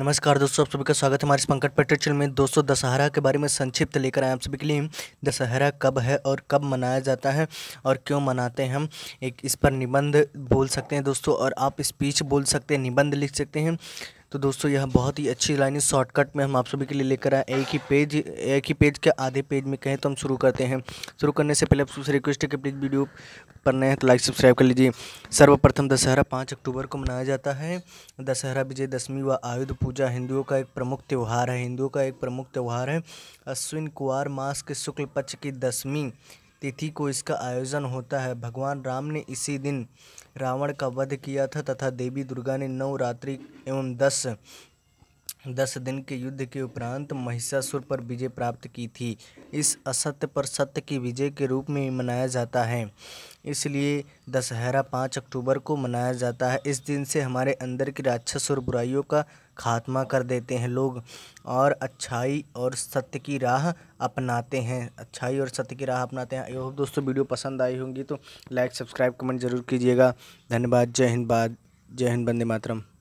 नमस्कार दोस्तों आप सभी का स्वागत है हमारे पंकट पेट्रोल चल में दोस्तों दशहरा के बारे में संक्षिप्त लेकर आए आप सभी के लिए दशहरा कब है और कब मनाया जाता है और क्यों मनाते हैं हम एक इस पर निबंध बोल सकते हैं दोस्तों और आप स्पीच बोल सकते हैं निबंध लिख सकते हैं तो दोस्तों यह बहुत ही अच्छी लाइन शॉर्टकट में हम आप सभी के लिए लेकर आए एक ही पेज एक ही पेज के आधे पेज में कहें तो हम शुरू करते हैं शुरू करने से पहले आप सबसे रिक्वेस्ट है कि प्लीज़ वीडियो पर नए हैं तो लाइक सब्सक्राइब कर लीजिए सर्वप्रथम दशहरा पाँच अक्टूबर को मनाया जाता है दशहरा विजयदशमी व आयुध पूजा हिंदुओं का एक प्रमुख त्यौहार है हिंदुओं का एक प्रमुख त्यौहार है अश्विन कुमार मास के शुक्ल पक्ष की दशमी तिथि को इसका आयोजन होता है भगवान राम ने इसी दिन रावण का वध किया था तथा देवी दुर्गा ने नौ रात्रि एवं दस दस दिन के युद्ध के उपरांत महिषासुर पर विजय प्राप्त की थी इस असत्य पर सत्य की विजय के रूप में मनाया जाता है इसलिए दशहरा पाँच अक्टूबर को मनाया जाता है इस दिन से हमारे अंदर की राक्षस और बुराइयों का खात्मा कर देते हैं लोग और अच्छाई और सत्य की राह अपनाते हैं अच्छाई और सत्य की राह अपनाते हैं आई होप दोस्तों वीडियो पसंद आई होंगी तो लाइक सब्सक्राइब कमेंट जरूर कीजिएगा धन्यवाद जय हिंद बाद जय हिंद बंदे मातरम